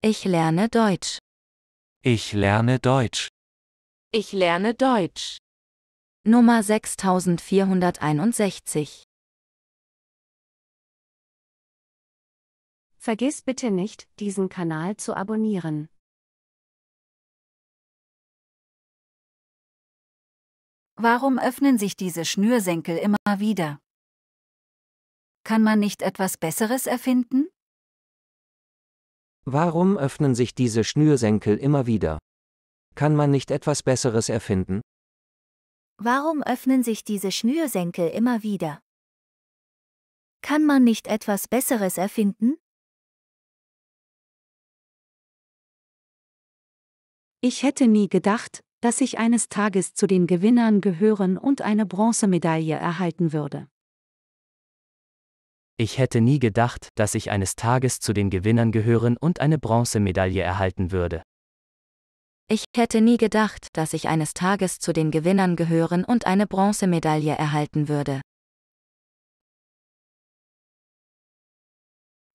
Ich lerne Deutsch. Ich lerne Deutsch. Ich lerne Deutsch. Nummer 6461. Vergiss bitte nicht, diesen Kanal zu abonnieren. Warum öffnen sich diese Schnürsenkel immer wieder? Kann man nicht etwas Besseres erfinden? Warum öffnen sich diese Schnürsenkel immer wieder? Kann man nicht etwas Besseres erfinden? Warum öffnen sich diese Schnürsenkel immer wieder? Kann man nicht etwas Besseres erfinden? Ich hätte nie gedacht, dass ich eines Tages zu den Gewinnern gehören und eine Bronzemedaille erhalten würde. Ich hätte nie gedacht, dass ich eines Tages zu den Gewinnern gehören und eine Bronzemedaille erhalten würde. Ich hätte nie gedacht, dass ich eines Tages zu den Gewinnern gehören und eine Bronzemedaille erhalten würde.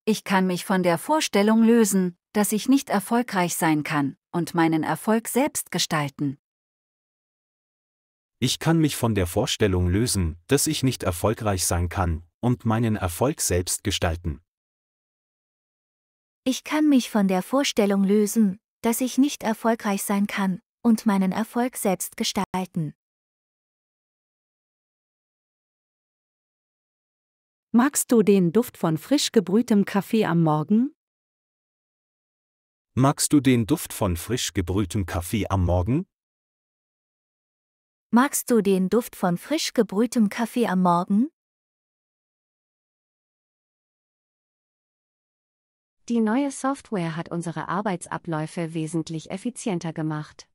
Ich kann mich von der Vorstellung lösen, dass ich nicht erfolgreich sein kann und meinen Erfolg selbst gestalten. Ich kann mich von der Vorstellung lösen, dass ich nicht erfolgreich sein kann und meinen Erfolg selbst gestalten. Ich kann mich von der Vorstellung lösen, dass ich nicht erfolgreich sein kann und meinen Erfolg selbst gestalten. Magst du den Duft von frisch gebrühtem Kaffee am Morgen? Magst du den Duft von frisch gebrühtem Kaffee am Morgen? Magst du den Duft von frisch gebrühtem Kaffee am Morgen? Die neue Software hat unsere Arbeitsabläufe wesentlich effizienter gemacht.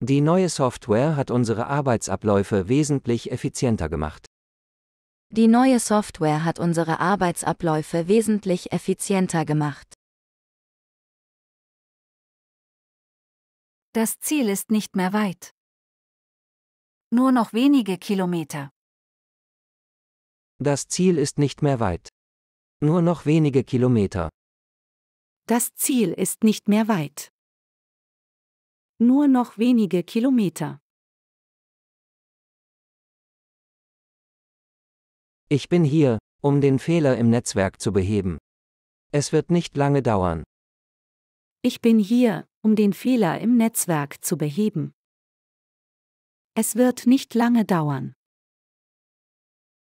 Die neue Software hat unsere Arbeitsabläufe wesentlich effizienter gemacht. Die neue Software hat unsere Arbeitsabläufe wesentlich effizienter gemacht. Das Ziel ist nicht mehr weit. Nur noch wenige Kilometer. Das Ziel ist nicht mehr weit. Nur noch wenige Kilometer. Das Ziel ist nicht mehr weit. Nur noch wenige Kilometer. Ich bin hier, um den Fehler im Netzwerk zu beheben. Es wird nicht lange dauern. Ich bin hier, um den Fehler im Netzwerk zu beheben. Es wird nicht lange dauern.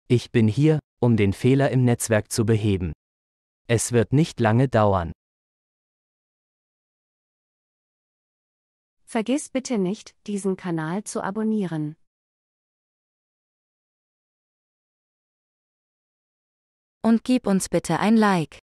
Ich bin hier, um den Fehler im Netzwerk zu beheben. Es wird nicht lange dauern. Vergiss bitte nicht, diesen Kanal zu abonnieren. Und gib uns bitte ein Like.